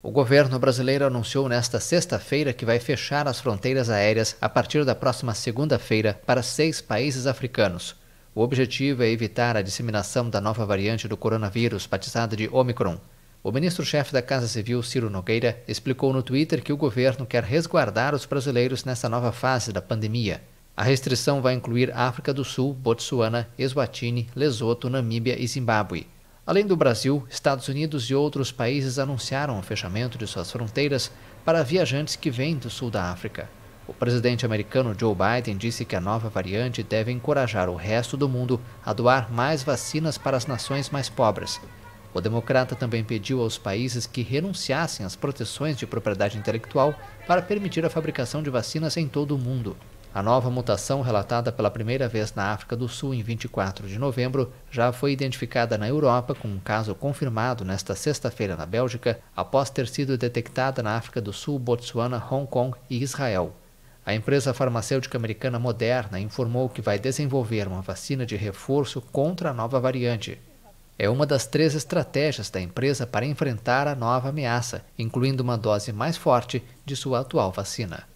O governo brasileiro anunciou nesta sexta-feira que vai fechar as fronteiras aéreas a partir da próxima segunda-feira para seis países africanos. O objetivo é evitar a disseminação da nova variante do coronavírus, batizada de Omicron. O ministro-chefe da Casa Civil, Ciro Nogueira, explicou no Twitter que o governo quer resguardar os brasileiros nessa nova fase da pandemia. A restrição vai incluir África do Sul, Botsuana, Eswatini, Lesoto, Namíbia e Zimbábue. Além do Brasil, Estados Unidos e outros países anunciaram o fechamento de suas fronteiras para viajantes que vêm do sul da África. O presidente americano Joe Biden disse que a nova variante deve encorajar o resto do mundo a doar mais vacinas para as nações mais pobres. O democrata também pediu aos países que renunciassem às proteções de propriedade intelectual para permitir a fabricação de vacinas em todo o mundo. A nova mutação, relatada pela primeira vez na África do Sul em 24 de novembro, já foi identificada na Europa com um caso confirmado nesta sexta-feira na Bélgica, após ter sido detectada na África do Sul, Botsuana, Hong Kong e Israel. A empresa farmacêutica americana Moderna informou que vai desenvolver uma vacina de reforço contra a nova variante. É uma das três estratégias da empresa para enfrentar a nova ameaça, incluindo uma dose mais forte de sua atual vacina.